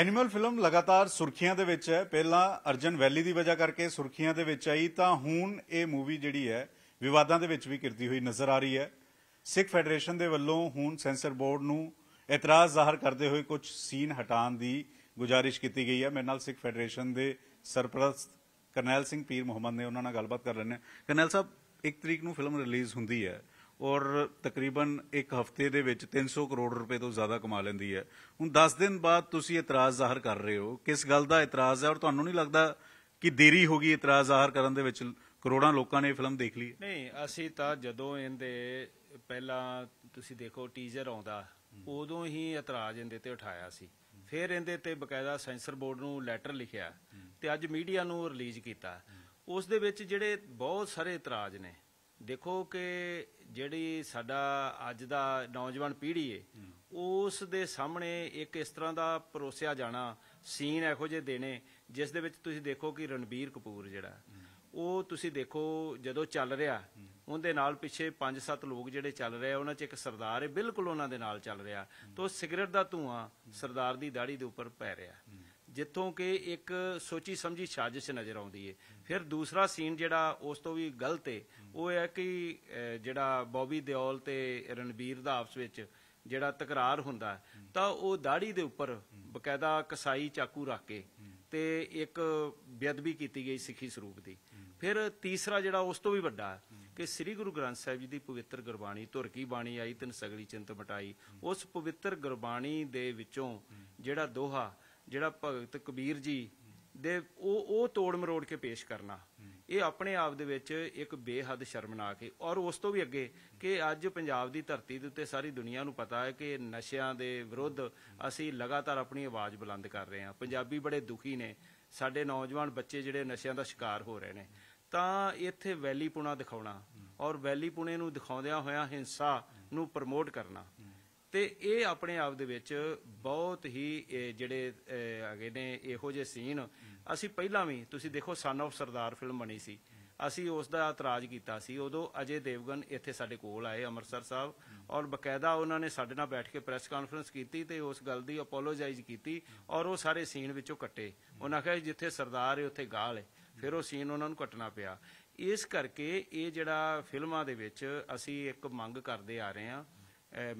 animal film ਲਗਾਤਾਰ ਸੁਰਖੀਆਂ ਦੇ ਵਿੱਚ ਹੈ ਪਹਿਲਾਂ ਅਰਜਨ ਵੈਲੀ ਦੀ ਵਜ੍ਹਾ ਕਰਕੇ ਸੁਰਖੀਆਂ ਦੇ ਵਿੱਚ ਆਈ ਤਾਂ ਹੁਣ ਇਹ ਮੂਵੀ ਜਿਹੜੀ ਹੈ ਵਿਵਾਦਾਂ ਦੇ ਵਿੱਚ ਵੀ ਕਿਰਦੀ ਹੋਈ ਨਜ਼ਰ ਆ ਰਹੀ ਹੈ ਸਿੱਖ ਫੈਡਰੇਸ਼ਨ ਦੇ ਵੱਲੋਂ ਹੁਣ ਸੈਂਸਰ ਬੋਰਡ ਨੂੰ ਇਤਰਾਜ਼ ਜ਼ਾਹਰ ਕਰਦੇ ਹੋਏ ਕੁਝ ਸੀਨ ਹਟਾਉਣ ਦੀ ਗੁਜਾਰਿਸ਼ ਕੀਤੀ ਗਈ ਹੈ ਮੇਰੇ ਨਾਲ ਸਿੱਖ ਫੈਡਰੇਸ਼ਨ ਦੇ ਸਰਪ੍ਰਸਤ ਕਰਨੈਲ ਸਿੰਘ ਪੀਰ ਮੁਹੰਮਦ ਨੇ ਉਹਨਾਂ ਨਾਲ ਗੱਲਬਾਤ ਕਰ ਲੈਣੇ ਕਰਨੈਲ ਸਾਹਿਬ 1 ਤਰੀਕ ਨੂੰ ਫਿਲਮ ਰਿਲੀਜ਼ ਹੁੰਦੀ ਹੈ ਔਰ ਤਕਰੀਬਨ ਇੱਕ ਹਫਤੇ ਦੇ ਵਿੱਚ 300 ਕਰੋੜ ਰੁਪਏ ਤੋਂ ਜ਼ਿਆਦਾ ਕਮਾ ਲੈਂਦੀ ਹੈ ਹੁਣ 10 ਦਿਨ ਬਾਅਦ ਤੁਸੀਂ ਇਤਰਾਜ਼ ਜ਼ਾਹਰ ਕਰ ਰਹੇ ਹੋ ਕਿਸ ਗੱਲ ਦਾ ਇਤਰਾਜ਼ ਹੈ ਔਰ ਤੁਹਾਨੂੰ ਨਹੀਂ ਲੱਗਦਾ ਕਿ ਦੇਰੀ ਹੋ ਗਈ ਇਤਰਾਜ਼ ਜ਼ਾਹਰ ਕਰਨ ਦੇ ਵਿੱਚ ਕਰੋੜਾਂ ਲੋਕਾਂ ਨੇ ਇਹ ਫਿਲਮ ਦੇਖ ਲਈ ਨਹੀਂ ਅਸੀਂ ਤਾਂ ਜਦੋਂ ਇਹਦੇ ਪਹਿਲਾਂ ਤੁਸੀਂ ਦੇਖੋ ਟੀਜ਼ਰ ਆਉਂਦਾ ਉਦੋਂ ਹੀ ਇਤਰਾਜ਼ ਇਹਦੇ ਤੇ ਉਠਾਇਆ ਸੀ ਫਿਰ ਇਹਦੇ ਤੇ ਬਕਾਇਦਾ ਸੈਂਸਰ ਬੋਰਡ ਨੂੰ ਲੈਟਰ ਲਿਖਿਆ ਤੇ ਅੱਜ ਮੀਡੀਆ ਨੂੰ ਰਿਲੀਜ਼ ਕੀਤਾ ਉਸ ਦੇ ਵਿੱਚ ਜਿਹੜੇ ਬਹੁਤ ਸਾਰੇ ਇਤਰਾਜ਼ ਨੇ ਦੇਖੋ ਕਿ ਜਿਹੜੀ ਸਾਡਾ ਅੱਜ ਦਾ ਨੌਜਵਾਨ ਪੀੜ੍ਹੀ ਏ ਉਸ ਦੇ ਸਾਹਮਣੇ ਇੱਕ ਇਸ ਤਰ੍ਹਾਂ ਦਾ ਪਰੋਸਿਆ ਜਾਣਾ ਸੀਨ ਇਹੋ ਜਿਹੇ ਦੇਣੇ ਜਿਸ ਦੇ ਵਿੱਚ ਤੁਸੀਂ ਦੇਖੋ ਕਿ ਰਣਬੀਰ ਕਪੂਰ ਜਿਹੜਾ ਉਹ ਤੁਸੀਂ ਦੇਖੋ ਜਦੋਂ ਚੱਲ ਰਿਹਾ ਉਹਦੇ ਨਾਲ ਪਿੱਛੇ 5-7 ਲੋਕ ਜਿਹੜੇ ਚੱਲ ਰਹੇ ਉਹਨਾਂ 'ਚ ਇੱਕ ਸਰਦਾਰ ਹੈ ਬਿਲਕੁਲ ਉਹਨਾਂ ਦੇ ਨਾਲ ਚੱਲ ਰਿਹਾ ਤੋਂ ਸਿਗਰਟ ਦਾ ਧੂਆਂ ਸਰਦਾਰ ਦੀ ਦਾੜੀ ਦੇ ਉੱਪਰ ਪੈ ਰਿਹਾ ਜਿੱਥੋਂ ਕਿ ਇੱਕ ਸੋਚੀ ਸਮਝੀ ਸਾਜ਼ਿਸ਼ ਨਜ਼ਰ ਆਉਂਦੀ ਏ ਫਿਰ ਦੂਸਰਾ ਸੀਨ ਜਿਹੜਾ ਉਸ ਤੋਂ ਵੀ ਗਲਤ ਏ ਉਹ ਹੈ ਕਿ ਜਿਹੜਾ ਬੌਬੀ ਦਿਓਲ ਤੇ ਰਣਬੀਰ ਦਾ ਆਪਸ ਵਿੱਚ ਜਿਹੜਾ ਤਕਰਾਰ ਹੁੰਦਾ ਤਾਂ ਉਹ ਦਾੜੀ ਦੇ ਉੱਪਰ ਬਕਾਇਦਾ ਕਸਾਈ ਚਾਕੂ ਰੱਖ ਕੇ ਤੇ ਇੱਕ ਬੇਅਦਬੀ ਕੀਤੀ ਗਈ ਸਿੱਖੀ ਸਰੂਪ ਦੀ ਫਿਰ ਤੀਸਰਾ ਜਿਹੜਾ ਉਸ ਤੋਂ ਵੀ ਵੱਡਾ ਕਿ ਸ੍ਰੀ ਗੁਰੂ ਗ੍ਰੰਥ ਸਾਹਿਬ ਜੀ ਦੀ ਪਵਿੱਤਰ ਗੁਰਬਾਣੀ ਧੁਰ ਕੀ ਬਾਣੀ ਆਈ ਤਿੰਨ ਸਗਲੀ ਚਿੰਤ ਮਟਾਈ ਉਸ ਪਵਿੱਤਰ ਗੁਰਬਾਣੀ ਦੇ ਵਿੱਚੋਂ ਜਿਹੜਾ ਦੋਹਾ ਜਿਹੜਾ ਭਗਤ ਕਬੀਰ ਜੀ ਦੇ ਉਹ ਉਹ ਤੋੜ ਮਰੋੜ ਕੇ ਪੇਸ਼ ਕਰਨਾ ਇਹ ਆਪਣੇ ਆਪ ਦੇ ਵਿੱਚ ਇੱਕ ਬੇਹੱਦ ਸ਼ਰਮਨਾਕ ਹੈ ਔਰ ਉਸ ਤੋਂ ਵੀ ਅੱਗੇ ਕਿ ਅੱਜ ਪੰਜਾਬ ਦੀ ਧਰਤੀ ਦੇ ਉੱਤੇ ਸਾਰੀ ਦੁਨੀਆ ਨੂੰ ਪਤਾ ਹੈ ਕਿ ਨਸ਼ਿਆਂ ਦੇ ਵਿਰੁੱਧ ਅਸੀਂ ਲਗਾਤਾਰ ਆਪਣੀ ਆਵਾਜ਼ ਬੁਲੰਦ ਕਰ ਰਹੇ ਹਾਂ ਪੰਜਾਬੀ ਬੜੇ ਦੁਖੀ ਨੇ ਸਾਡੇ ਨੌਜਵਾਨ ਬੱਚੇ ਜਿਹੜੇ ਨਸ਼ਿਆਂ ਦਾ ਸ਼ਿਕਾਰ ਹੋ ਰਹੇ ਨੇ ਤਾਂ ਇੱਥੇ ਵੈਲੀ ਪੁਣਾ ਦਿਖਾਉਣਾ ਔਰ ਵੈਲੀ ਪੁਣੇ ਨੂੰ ਦਿਖਾਉਂਦਿਆਂ ਹੋਇਆਂ ਹਿੰਸਾ ਨੂੰ ਪ੍ਰਮੋਟ ਕਰਨਾ ਤੇ ਇਹ ਆਪਣੇ ਆਪ ਦੇ ਵਿੱਚ ਬਹੁਤ ਹੀ ਜਿਹੜੇ ਅਗੇ ਨੇ ਇਹੋ ਜਿਹੇ ਸੀਨ ਅਸੀਂ ਪਹਿਲਾਂ ਵੀ ਤੁਸੀਂ ਦੇਖੋ ਸਨ ਆਫ ਸਰਦਾਰ ਫਿਲਮ ਬਣੀ ਸੀ ਅਸੀਂ ਉਸ ਦਾ ਇਤਰਾਜ਼ ਕੀਤਾ ਸੀ ਉਦੋਂ ਅਜੇ ਦੇਵਗਨ ਇੱਥੇ ਸਾਡੇ ਕੋਲ ਆਏ ਅਮਰਸਰ ਸਾਹਿਬ ਔਰ ਬਕਾਇਦਾ ਉਹਨਾਂ ਨੇ ਸਾਡੇ ਨਾਲ ਬੈਠ ਕੇ ਪ੍ਰੈਸ ਕਾਨਫਰੰਸ ਕੀਤੀ ਤੇ ਉਸ ਗੱਲ ਦੀ ਅਪੋਲੋਜਾਈਜ਼ ਕੀਤੀ ਔਰ ਉਹ ਸਾਰੇ ਸੀਨ ਵਿੱਚੋਂ ਕੱਟੇ ਉਹਨਾਂ ਕਹੇ ਜਿੱਥੇ ਸਰਦਾਰ ਹੈ ਉੱਥੇ ਗਾਲ ਹੈ ਫਿਰ ਉਹ ਸੀਨ ਉਹਨਾਂ ਨੂੰ ਕੱਟਣਾ ਪਿਆ ਇਸ ਕਰਕੇ ਇਹ ਜਿਹੜਾ ਫਿਲਮਾਂ ਦੇ ਵਿੱਚ ਅਸੀਂ ਇੱਕ ਮੰਗ ਕਰਦੇ ਆ ਰਹੇ ਹਾਂ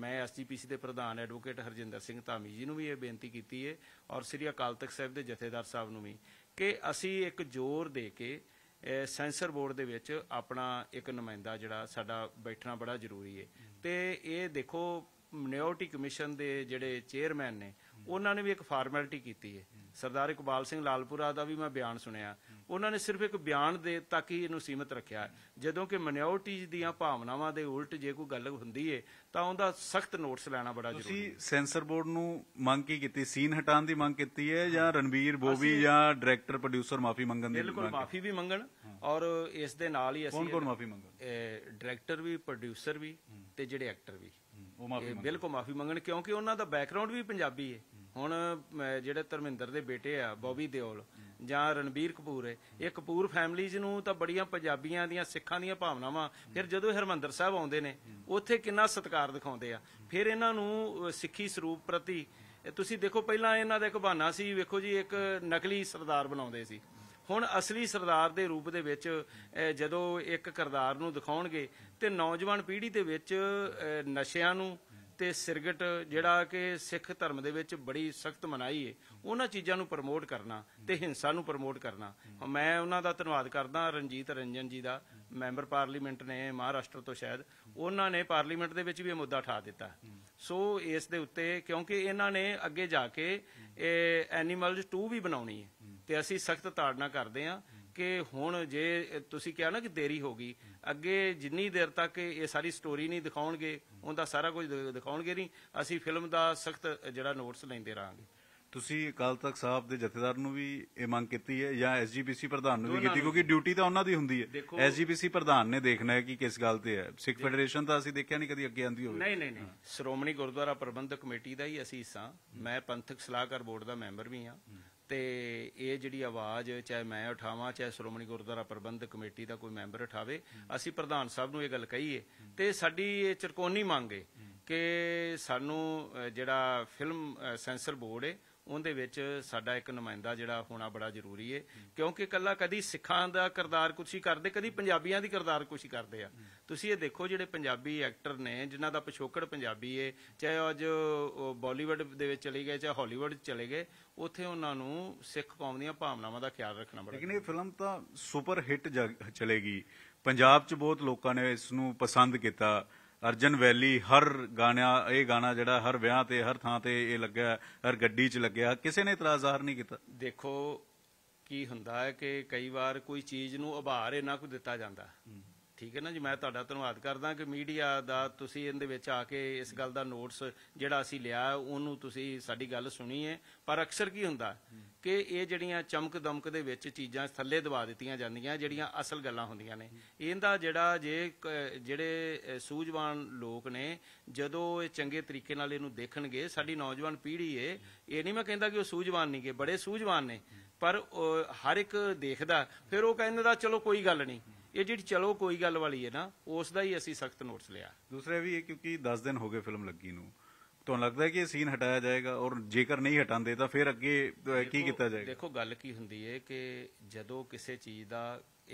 ਮੈਂ ਐਸਜੀਪੀਸੀ ਦੇ ਪ੍ਰਧਾਨ ਐਡਵੋਕੇਟ ਹਰਜਿੰਦਰ ਸਿੰਘ ਧਾਮੀ ਜੀ ਨੂੰ ਵੀ ਇਹ ਬੇਨਤੀ ਕੀਤੀ ਹੈ ਔਰ ਸ੍ਰੀ ਅਕਾਲ ਤਖਤ ਸਾਹਿਬ ਦੇ ਜਥੇਦਾਰ ਸਾਹਿਬ ਨੂੰ ਵੀ ਕਿ ਅਸੀਂ ਇੱਕ ਜ਼ੋਰ ਦੇ ਕੇ ਸੈਂਸਰ ਬੋਰਡ ਦੇ ਵਿੱਚ ਆਪਣਾ ਇੱਕ ਨੁਮਾਇੰਦਾ ਜਿਹੜਾ ਸਾਡਾ ਬੈਠਣਾ ਬੜਾ ਜ਼ਰੂਰੀ ਹੈ ਤੇ ਇਹ ਦੇਖੋ ਮਿਨੋਰਟੀ ਕਮਿਸ਼ਨ ਦੇ ਜਿਹੜੇ ਚੇਅਰਮੈਨ ਨੇ ਉਹਨਾਂ ਨੇ ਵੀ ਇੱਕ ਫਾਰਮੈਲਿਟੀ ਕੀਤੀ ਹੈ ਸਰਦਾਰ ਇਕਬਾਲ ਸਿੰਘ ਲਾਲਪੁਰਾ ਦਾ ਵੀ ਮੈਂ ਬਿਆਨ ਸੁਣਿਆ ਉਹਨਾਂ ਨੇ ਸਿਰਫ ਇੱਕ ਬਿਆਨ ਦੇ ਤੱਕ ਹੀ ਇਹਨੂੰ ਸੀਮਿਤ ਰੱਖਿਆ ਜਦੋਂ ਕਿ ਮਿਨੋਰਟੀਜ਼ ਦੀਆਂ ਭਾਵਨਾਵਾਂ ਦੇ ਉਲਟ ਜੇ ਕੋਈ ਗੱਲ ਹੁੰਦੀ ਏ ਤਾਂ ਉਹਦਾ ਸਖਤ ਨੋਟਸ ਲੈਣਾ ਬੜਾ ਜ਼ਰੂਰੀ ਹੈ ਤੁਸੀਂ ਸੈਂਸਰ ਬੋਰਡ ਨੂੰ ਮੰਗ ਕੀ ਕੀਤੀ ਸੀਨ ਹਟਾਉਣ ਦੀ ਮੰਗ ਕੀਤੀ ਹੈ ਜਾਂ ਰਣਵੀਰ ਬੋਵੀ ਜਾਂ ਡਾਇਰੈਕਟਰ ਪ੍ਰੋਡਿਊਸਰ ਮਾਫੀ ਮੰਗਣ ਦੀ ਬਿਲਕੁਲ ਮਾਫੀ ਵੀ ਮੰਗਣ ਔਰ ਇਸ ਦੇ ਨਾਲ ਹੀ ਅਸੀਂ ਕੌਣ ਕੌਣ ਮਾਫੀ ਮੰਗਣ ਡਾਇਰੈਕਟਰ ਵੀ ਪ੍ਰੋਡਿਊਸਰ ਵੀ ਤੇ ਜਿਹੜੇ ਐਕਟਰ ਵੀ ਉਹ ਮਾਫੀ ਬਿਲਕੁਲ ਮਾਫੀ ਮੰਗਣ ਕਿਉਂਕਿ ਉਹਨਾਂ ਦਾ ਬੈਕਗ੍ਰਾਉਂਡ ਵੀ ਪੰਜਾਬੀ ਹੈ ਹੁਣ ਜਿਹੜੇ ਧਰਮਿੰਦਰ ਦੇ ਬੇਟੇ ਆ ਬੌਬੀ ਦਿਓਲ ਜਾਂ ਰਣਬੀਰ ਕਪੂਰ ਹੈ ਇਹ ਕਪੂਰ ਫੈਮਲੀਜ਼ ਨੂੰ ਤਾਂ ਬੜੀਆਂ ਪੰਜਾਬੀਆਂ ਦੀਆਂ ਸਿੱਖਾਂ ਦੀਆਂ ਭਾਵਨਾਵਾਂ ਫਿਰ ਜਦੋਂ ਹਰਮੰਦਰ ਸਾਹਿਬ ਆਉਂਦੇ ਨੇ ਉੱਥੇ ਕਿੰਨਾ ਸਤਿਕਾਰ ਦਿਖਾਉਂਦੇ ਆ ਫਿਰ ਇਹਨਾਂ ਨੂੰ ਸਿੱਖੀ ਸਰੂਪ ਪ੍ਰਤੀ ਤੁਸੀਂ ਦੇਖੋ ਪਹਿਲਾਂ ਇਹਨਾਂ ਦਾ ਇੱਕ ਬਹਾਨਾ ਸੀ ਵੇਖੋ ਜੀ ਇੱਕ ਨਕਲੀ ਸਰਦਾਰ ਬਣਾਉਂਦੇ ਸੀ ਹੁਣ ਅਸਲੀ ਸਰਦਾਰ ਦੇ ਰੂਪ ਦੇ ਵਿੱਚ ਜਦੋਂ ਇੱਕ ਕਰਦਾਰ ਨੂੰ ਦਿਖਾਉਣਗੇ ਤੇ ਨੌਜਵਾਨ ਪੀੜ੍ਹੀ ਦੇ ਵਿੱਚ ਨਸ਼ਿਆਂ ਨੂੰ ਤੇ ਸਿਰਗਟ ਜਿਹੜਾ ਕਿ ਸਿੱਖ ਧਰਮ ਦੇ ਵਿੱਚ ਬੜੀ ਸਖਤ ਮਨਾਈ ਹੈ ਉਹਨਾਂ ਚੀਜ਼ਾਂ ਨੂੰ ਪ੍ਰਮੋਟ ਕਰਨਾ ਤੇ ਹਿੰਸਾ ਨੂੰ ਪ੍ਰਮੋਟ ਕਰਨਾ ਮੈਂ ਉਹਨਾਂ ਦਾ ਧੰਨਵਾਦ ਕਰਦਾ ਰਣਜੀਤ ਰੰਜਨ ਜੀ ਦਾ ਮੈਂਬਰ ਪਾਰਲੀਮੈਂਟ ਨੇ ਮਹਾਰਾਸ਼ਟਰ ਤੋਂ ਸ਼ਾਇਦ ਉਹਨਾਂ ਨੇ ਪਾਰਲੀਮੈਂਟ ਦੇ ਵਿੱਚ ਵੀ ਇਹ ਮੁੱਦਾ ਠਾ ਦਿੱਤਾ ਸੋ ਇਸ ਦੇ ਉੱਤੇ ਕਿਉਂਕਿ ਇਹਨਾਂ ਨੇ ਅੱਗੇ ਜਾ ਕੇ ਇਹ ਐਨੀਮਲਸ 2 ਵੀ ਬਣਾਉਣੀ ਹੈ ਤੇ ਅਸੀਂ ਸਖਤ ਤਾੜਨਾ ਕਰਦੇ ਹਾਂ ਕਿ ਹੁਣ ਜੇ ਤੁਸੀਂ ਕਿਹਾ ਨਾ ਕਿ ਦੇਰੀ ਹੋ ਗਈ ਅੱਗੇ ਜਿੰਨੀ ਦੇਰ ਤੱਕ ਇਹ ਸਾਰੀ ਸਟੋਰੀ ਨਹੀਂ ਦਿਖਾਉਣਗੇ ਉਹਦਾ ਸਾਰਾ ਕੁਝ ਦਿਖਾਉਣਗੇ ਨਹੀਂ ਅਸੀਂ ਫਿਲਮ ਦਾ ਸਖਤ ਜਿਹੜਾ ਨੋਟਸ ਲੈਂਦੇ ਰਾਂਗੇ ਤੁਸੀਂ ਅਕਾਲ ਤਖਤ ਸਾਹਿਬ ਦੇ ਜਥੇਦਾਰ ਨੂੰ ਵੀ ਇਹ ਮੰਗ ਕੀਤੀ ਹੈ ਜਾਂ ਐਸਜੀਪੀਸੀ ਪ੍ਰਧਾਨ ਨੂੰ ਵੀ ਕੀਤੀ ਕਿਉਂਕਿ ਡਿਊਟੀ ਤਾਂ ਉਹਨਾਂ ਦੀ ਹੁੰਦੀ ਹੈ ਐਸਜੀਪੀਸੀ ਪ੍ਰਧਾਨ ਨੇ ਦੇਖਣਾ ਹੈ ਕਿ ਕਿਸ ਗੱਲ ਤੇ ਹੈ ਸਿੱਖ ਫੈਡਰੇਸ਼ਨ ਤਾਂ ਅਸੀਂ ਦੇਖਿਆ ਨਹੀਂ ਕਦੀ ਅੱਗੇ ਆਂਦੀ ਹੋਵੇ ਨਹੀਂ ਨਹੀਂ ਨਹੀਂ ਸ਼੍ਰੋਮਣੀ ਗੁਰਦੁਆਰਾ ਪ੍ਰਬੰਧਕ ਕਮੇਟੀ ਦਾ ਹੀ ਅਸੀਂ ਹਿੱਸਾ ਮੈਂ ਪੰਥਕ ਸਲਾਹਕਾਰ ਬੋਰਡ ਦਾ ਮੈਂਬਰ ਵੀ ਹਾਂ ਤੇ ਇਹ ਜਿਹੜੀ ਆਵਾਜ਼ ਚਾਹੇ ਮੈਂ ਉਠਾਵਾਂ ਚਾਹੇ ਸ਼੍ਰੋਮਣੀ ਗੁਰਦੁਆਰਾ ਪ੍ਰਬੰਧਕ ਕਮੇਟੀ ਦਾ ਕੋਈ ਮੈਂਬਰ ਉਠਾਵੇ ਅਸੀਂ ਪ੍ਰਧਾਨ ਸਾਹਿਬ ਨੂੰ ਇਹ ਗੱਲ ਕਹੀਏ ਤੇ ਸਾਡੀ ਇਹ ਚਰਕੋਨੀ ਮੰਗੇ ਕਿ ਸਾਨੂੰ ਜਿਹੜਾ ਫਿਲਮ ਸੈਂਸਰ ਬੋਰਡ ਹੈ ਉਹਦੇ ਵਿੱਚ ਸਾਡਾ ਇੱਕ ਨੁਮਾਇੰਦਾ ਜਿਹੜਾ ਹੋਣਾ ਬੜਾ ਜ਼ਰੂਰੀ ਏ ਕਿਉਂਕਿ ਕੱਲਾ ਕਦੀ ਸਿੱਖਾਂ ਦਾ ਕਰਦਾਰ ਕੁਛ ਹੀ ਕਰਦੇ ਕਦੀ ਪੰਜਾਬੀਆਂ ਦੀ ਕਰਦਾਰ ਕੁਛ ਹੀ ਕਰਦੇ ਆ ਤੁਸੀਂ ਇਹ ਦੇਖੋ ਜਿਹੜੇ ਪੰਜਾਬੀ ਐਕਟਰ ਨੇ ਜਿਨ੍ਹਾਂ ਦਾ ਪਿਛੋਕੜ ਪੰਜਾਬੀ ਏ ਚਾਹੇ ਅੱਜ ਬਾਲੀਵੁੱਡ ਦੇ ਵਿੱਚ ਚਲੇ ਗਏ ਚਾਹੇ ਹਾਲੀਵੁੱਡ ਚਲੇ ਗਏ ਉੱਥੇ ਉਹਨਾਂ ਨੂੰ ਸਿੱਖ ਕੌਮ ਦੀਆਂ ਭਾਵਨਾਵਾਂ ਦਾ ਖਿਆਲ ਰੱਖਣਾ ਬੜਾ ਲੇਕਿਨ ਇਹ ਫਿਲਮ ਤਾਂ ਸੁਪਰ ਹਿੱਟ ਚਲੇਗੀ ਪੰਜਾਬ 'ਚ ਬਹੁਤ ਲੋਕਾਂ ਨੇ ਇਸ ਨੂੰ ਪਸੰਦ ਕੀਤਾ ਅਰਜਨ ਵੈਲੀ ਹਰ ਗਾਣਾ ਇਹ ਗਾਣਾ ਜਿਹੜਾ ਹਰ ਵਿਆਹ ਤੇ ਹਰ ਥਾਂ ਤੇ ਇਹ ਲੱਗਿਆ ਹਰ ਗੱਡੀ 'ਚ ਲੱਗਿਆ ਕਿਸੇ ਨੇ ਇਤਰਾਜ਼ ਜ਼ਾਹਰ ਨਹੀਂ ਕੀਤਾ ਦੇਖੋ ਕੀ ਹੁੰਦਾ ਹੈ ਕਿ ਕਈ ਵਾਰ ਕੋਈ ਚੀਜ਼ ਨੂੰ ਉਭਾਰ ਇਹਨਾਂ ਕੋ ਦਿੱਤਾ ਜਾਂਦਾ ਠੀਕ ਹੈ ਨਾ ਜੀ ਮੈਂ ਤੁਹਾਡਾ ਧੰਨਵਾਦ ਕਰਦਾ ਕਿ ਮੀਡੀਆ ਦਾ ਤੁਸੀਂ ਇਹਦੇ ਵਿੱਚ ਆ ਕੇ ਇਸ ਗੱਲ ਦਾ ਨੋਟਸ ਜਿਹੜਾ ਅਸੀਂ ਲਿਆ ਉਹਨੂੰ ਤੁਸੀਂ ਸਾਡੀ ਗੱਲ ਸੁਣੀ ਹੈ ਪਰ ਅਕਸਰ ਕੀ ਹੁੰਦਾ ਕਿ ਇਹ ਜਿਹੜੀਆਂ ਚਮਕ ਦਮਕ ਦੇ ਵਿੱਚ ਚੀਜ਼ਾਂ ਥੱਲੇ ਦਬਾ ਦਿੱਤੀਆਂ ਜਾਂਦੀਆਂ ਜਿਹੜੀਆਂ ਅਸਲ ਗੱਲਾਂ ਹੁੰਦੀਆਂ ਨੇ ਇਹਦਾ ਜਿਹੜਾ ਜੇ ਜਿਹੜੇ ਸੂਝਵਾਨ ਲੋਕ ਨੇ ਜਦੋਂ ਇਹ ਚੰਗੇ ਤਰੀਕੇ ਨਾਲ ਇਹਨੂੰ ਦੇਖਣਗੇ ਸਾਡੀ ਨੌਜਵਾਨ ਪੀੜ੍ਹੀ ਏ ਇਹ ਨਹੀਂ ਮੈਂ ਕਹਿੰਦਾ ਕਿ ਉਹ ਸੂਝਵਾਨ ਨਹੀਂ ਕੇ ਬੜੇ ਸੂਝਵਾਨ ਨੇ ਪਰ ਹਰ ਇੱਕ ਦੇਖਦਾ ਫਿਰ ਉਹ ਕਹਿੰਦਾ ਚਲੋ ਕੋਈ ਗੱਲ ਨਹੀਂ ਇਹ ਜਿਹੜੀ ਚਲੋ ਕੋਈ ਗੱਲ ਵਾਲੀ ਹੈ ਨਾ ਉਸ ਦਾ ਹੀ ਅਸੀਂ ਸਖਤ ਨੋਟਸ ਲਿਆ ਦੂਸਰੇ ਵੀ ਕਿਉਂਕਿ 10 ਦਿਨ ਹੋ ਗਏ ਫਿਲਮ ਲੱਗੀ ਨੂੰ ਤੁਹਾਨੂੰ ਲੱਗਦਾ ਕਿ ਇਹ ਸੀਨ ਹਟਾਇਆ ਜਾਏਗਾ ਔਰ ਜੇਕਰ ਨਹੀਂ ਹਟਾਉਂਦੇ ਤਾਂ ਫਿਰ ਅੱਗੇ ਕੀ ਕੀਤਾ ਜਾਏਗਾ ਦੇਖੋ ਗੱਲ ਕੀ ਹੁੰਦੀ ਹੈ ਕਿ ਜਦੋਂ ਕਿਸੇ ਚੀਜ਼ ਦਾ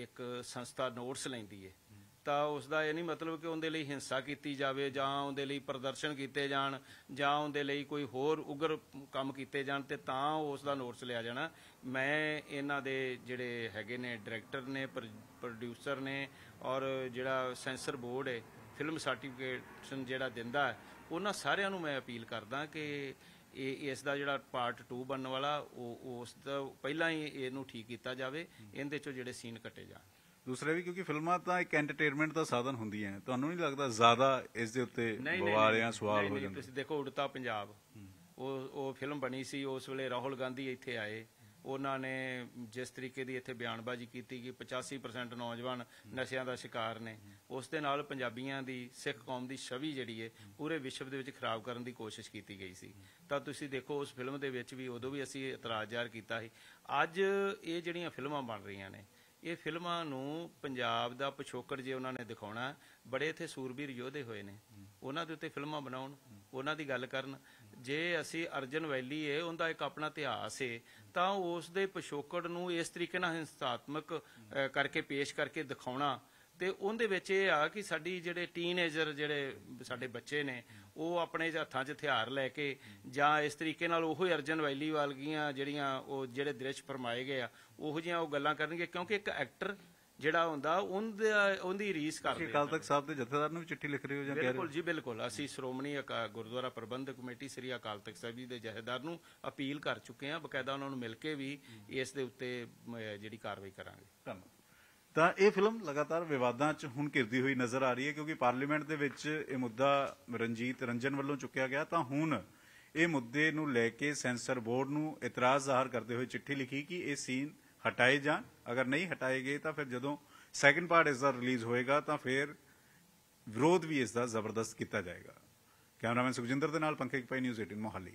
ਇੱਕ ਸੰਸਥਾ ਨੋਟਸ ਲੈਂਦੀ ਹੈ ਤਾਂ ਉਸ ਦਾ ਇਹ ਨਹੀਂ ਮਤਲਬ ਕਿ ਉਹਦੇ ਲਈ ਹਿੰਸਾ ਕੀਤੀ ਜਾਵੇ ਜਾਂ ਉਹਦੇ ਲਈ ਪ੍ਰਦਰਸ਼ਨ ਕੀਤੇ ਜਾਣ ਜਾਂ ਉਹਦੇ ਲਈ ਕੋਈ ਹੋਰ ਉਗਰ ਕੰਮ ਕੀਤੇ ਜਾਣ ਤੇ ਤਾਂ ਉਸ ਦਾ ਨੋਟਸ ਲਿਆ ਜਾਣਾ ਮੈਂ ਇਹਨਾਂ ਦੇ ਜਿਹੜੇ ਹੈਗੇ ਨੇ ਡਾਇਰੈਕਟਰ ਨੇ ਪ੍ਰੋਡਿਊਸਰ ਨੇ ਔਰ ਜਿਹੜਾ ਸੈਂਸਰ ਬੋਰਡ ਹੈ ਫਿਲਮ ਸਰਟੀਫਿਕੇਸ਼ਨ ਜਿਹੜਾ ਦਿੰਦਾ ਉਹਨਾਂ ਸਾਰਿਆਂ ਨੂੰ ਮੈਂ ਅਪੀਲ ਕਰਦਾ ਕਿ ਇਹ ਇਸ ਦਾ ਜਿਹੜਾ ਪਾਰਟ 2 ਬਣਨ ਵਾਲਾ ਉਹ ਉਸ ਦਾ ਪਹਿਲਾਂ ਹੀ ਇਹਨੂੰ ਠੀਕ ਕੀਤਾ ਜਾਵੇ ਇਹਦੇ ਚੋਂ ਜਿਹੜੇ ਸੀਨ ਕੱਟੇ ਜਾਣ ਦੂਸਰੇ ਵੀ ਕਿਉਂਕਿ ਫਿਲਮਾਂ ਤਾਂ ਇੱਕ ਐਂਟਰਟੇਨਮੈਂਟ ਦਾ ਸਾਧਨ ਹੁੰਦੀਆਂ ਨੇ ਤੁਹਾਨੂੰ ਨਹੀਂ ਲੱਗਦਾ ਜ਼ਿਆਦਾ ਇਸ ਦੇ ਉੱਤੇ ਬਵਾਲਿਆਂ ਸਵਾਲ ਹੋ ਜਾਂਦੇ ਤੁਸੀਂ ਦੇਖੋ ਉੜਤਾ ਪੰਜਾਬ ਉਹ ਉਹ ਫਿਲਮ ਬਣੀ ਸੀ ਉਸ ਵੇਲੇ ਰਾਹੁਲ ਗਾਂਧੀ ਇੱਥੇ ਆਏ ਉਹਨਾਂ ਨੇ ਜਿਸ ਤਰੀਕੇ ਦੀ ਇੱਥੇ ਬਿਆਨਬਾਜ਼ੀ ਕੀਤੀ ਕਿ 85% ਨੌਜਵਾਨ ਨਸ਼ਿਆਂ ਦਾ ਸ਼ਿਕਾਰ ਨੇ ਉਸ ਦੇ ਨਾਲ ਪੰਜਾਬੀਆਂ ਦੀ ਸਿੱਖ ਕੌਮ ਦੀ ਛਵੀ ਜਿਹੜੀ ਹੈ ਪੂਰੇ ਵਿਸ਼ਵ ਦੇ ਵਿੱਚ ਖਰਾਬ ਕਰਨ ਦੀ ਕੋਸ਼ਿਸ਼ ਕੀਤੀ ਗਈ ਸੀ ਤਾਂ ਤੁਸੀਂ ਦੇਖੋ ਉਸ ਫਿਲਮ ਦੇ ਵਿੱਚ ਵੀ ਉਦੋਂ ਵੀ ਅਸੀਂ ਇਤਰਾਜ਼ ਜ਼ਾਹਰ ਕੀਤਾ ਸੀ ਅੱਜ ਇਹ ਜਿਹੜੀਆਂ ਫਿਲਮਾਂ ਬਣ ਰਹੀਆਂ ਨੇ ਇਹ ਫਿਲਮਾਂ ਨੂੰ ਪੰਜਾਬ ਦਾ ਪਿਛੋਕੜ ਜੇ ਉਹਨਾਂ ਨੇ ਦਿਖਾਉਣਾ ਬੜੇ ਇੱਥੇ ਸੂਰਬੀਰ ਯੋਧੇ ਹੋਏ ਨੇ ਉਹਨਾਂ ਦੇ ਉੱਤੇ ਫਿਲਮਾਂ ਬਣਾਉਣ ਉਹਨਾਂ ਦੀ ਗੱਲ ਕਰਨ ਜੇ ਅਸੀਂ ਅਰਜਨ ਵੈਲੀ ਏ ਉਹਦਾ ਇੱਕ ਆਪਣਾ ਇਤਿਹਾਸ ਏ ਤਾਂ ਉਸ ਦੇ ਪਿਸ਼ੋਕੜ ਨੂੰ ਇਸ ਤਰੀਕੇ ਨਾਲ ਹਿੰਸਾਤਮਕ ਕਰਕੇ ਪੇਸ਼ ਕਰਕੇ ਦਿਖਾਉਣਾ ਤੇ ਉਹਦੇ ਵਿੱਚ ਇਹ ਆ ਕਿ ਸਾਡੀ ਜਿਹੜੇ ਟੀਨੇਜਰ ਜਿਹੜੇ ਸਾਡੇ ਬੱਚੇ ਨੇ ਉਹ ਆਪਣੇ ਹੱਥਾਂ 'ਚ ਹਥਿਆਰ ਲੈ ਕੇ ਜਾਂ ਇਸ ਤਰੀਕੇ ਨਾਲ ਉਹ ਅਰਜਨ ਵੈਲੀ ਵਾਲਗੀਆਂ ਜਿਹੜੀਆਂ ਉਹ ਜਿਹੜੇ ਦ੍ਰਿਸ਼ ਫਰਮਾਏ ਗਏ ਆ ਉਹ ਜਿਹਾ ਉਹ ਗੱਲਾਂ ਕਰਨਗੇ ਕਿਉਂਕਿ ਇੱਕ ਐਕਟਰ ਜਿਹੜਾ ਹੁੰਦਾ ਉਹਦੇ ਉਹਦੀ ਰੀਸ ਕਰਦੇ ਹਾਂ ਕੱਲ ਤੱਕ ਸਾਹਿਬ ਦੇ ਜਥੇਦਾਰ ਨੂੰ ਵੀ ਚਿੱਠੀ ਲਿਖ ਰਹੇ ਹੋ ਜਾਂ ਕਹਿ ਰਹੇ ਬਿਲਕੁਲ ਜੀ ਬਿਲਕੁਲ ਅਸੀਂ ਸ਼੍ਰੋਮਣੀ ਗੁਰਦੁਆਰਾ ਪ੍ਰਬੰਧਕ ਕਮੇਟੀ ਸ੍ਰੀ ਅਕਾਲ ਤਖਤ ਸਾਹਿਬ ਜੀ ਦੇ ਜਥੇਦਾਰ ਨੂੰ ਅਪੀਲ ਕਰ ਚੁੱਕੇ ਹਾਂ ਬਕਾਇਦਾ ਉਹਨਾਂ ਨੂੰ ਮਿਲ ਕੇ ਵੀ ਇਸ ਦੇ ਉੱਤੇ ਜਿਹੜੀ ਕਾਰਵਾਈ ਕਰਾਂਗੇ ਤਾਂ ਇਹ ਫਿਲਮ ਲਗਾਤਾਰ ਵਿਵਾਦਾਂ 'ਚ ਹੁਣ ਘਿਰਦੀ ਹੋਈ ਨਜ਼ਰ ਆ ਰਹੀ ਹੈ ਕਿਉਂਕਿ ਪਾਰਲੀਮੈਂਟ ਦੇ ਵਿੱਚ ਇਹ ਮੁੱਦਾ ਰਣਜੀਤ ਰੰਜਨ ਵੱਲੋਂ ਚੁੱਕਿਆ ਗਿਆ ਤਾਂ ਹੁਣ ਇਹ ਮੁੱਦੇ ਨੂੰ ਲੈ ਕੇ ਸੈਂਸਰ ਬੋਰਡ ਨੂੰ ਇਤਰਾਜ਼ ਜ਼ਾਹਰ ਕਰਦੇ ਹੋਏ ਚਿੱਠੀ ਲਿਖੀ ਕਿ ਇਹ ਸੀਨ ਹਟਾਏ ਜਾਣ ਅਗਰ ਨਹੀਂ ਹਟਾਏ ਗਏ ਤਾਂ ਫਿਰ ਜਦੋਂ ਸੈਕੰਡ ਪਾਰਟ ਇਸ ਦਾ ਰਿਲੀਜ਼ ਹੋਏਗਾ ਤਾਂ ਫਿਰ ਵਿਰੋਧ ਵੀ ਇਸ ਦਾ ਜ਼ਬਰਦਸਤ ਕੀਤਾ ਜਾਏਗਾ ਕੈਮਰਾਮੈਨ ਸੁਖਜਿੰਦਰ ਦੇ ਨਾਲ ਪੰਕਜ ਪਾਈ ਨਿਊਜ਼ 18 ਮੋਹਾਲੀ